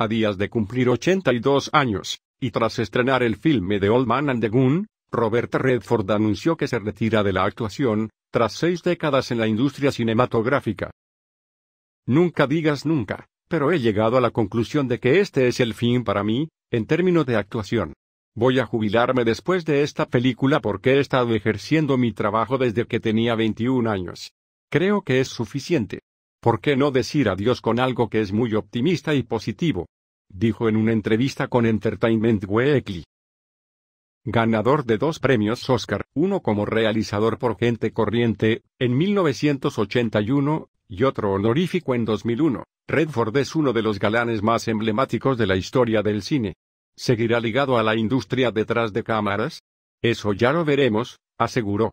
a días de cumplir 82 años, y tras estrenar el filme de Old Man and the Gun, Robert Redford anunció que se retira de la actuación, tras seis décadas en la industria cinematográfica. Nunca digas nunca, pero he llegado a la conclusión de que este es el fin para mí, en términos de actuación. Voy a jubilarme después de esta película porque he estado ejerciendo mi trabajo desde que tenía 21 años. Creo que es suficiente. ¿Por qué no decir adiós con algo que es muy optimista y positivo? dijo en una entrevista con Entertainment Weekly. Ganador de dos premios Oscar, uno como realizador por Gente Corriente, en 1981, y otro honorífico en 2001, Redford es uno de los galanes más emblemáticos de la historia del cine. ¿Seguirá ligado a la industria detrás de cámaras? Eso ya lo veremos, aseguró.